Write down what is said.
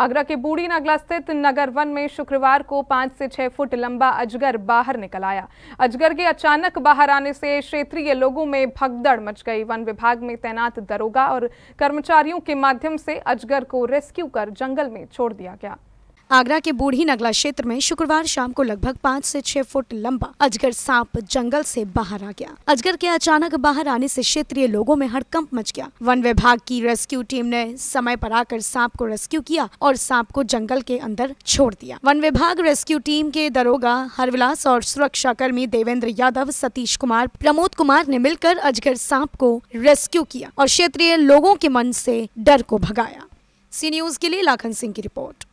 आगरा के बूढ़ी नगला स्थित नगर वन में शुक्रवार को पांच से छह फुट लंबा अजगर बाहर निकल आया अजगर के अचानक बाहर आने से क्षेत्रीय लोगों में भगदड़ मच गई वन विभाग में तैनात दरोगा और कर्मचारियों के माध्यम से अजगर को रेस्क्यू कर जंगल में छोड़ दिया गया आगरा के बूढ़ी नगला क्षेत्र में शुक्रवार शाम को लगभग पाँच से छह फुट लंबा अजगर सांप जंगल से बाहर आ गया अजगर के अचानक बाहर आने से क्षेत्रीय लोगों में हड़कंप मच गया वन विभाग की रेस्क्यू टीम ने समय पर आकर सांप को रेस्क्यू किया और सांप को जंगल के अंदर छोड़ दिया वन विभाग रेस्क्यू टीम के दरोगा हरविलास और सुरक्षा कर्मी देवेंद्र यादव सतीश कुमार प्रमोद कुमार ने मिलकर अजगर सांप को रेस्क्यू किया और क्षेत्रीय लोगों के मन से डर को भगाया सी न्यूज के लिए लाखन सिंह की रिपोर्ट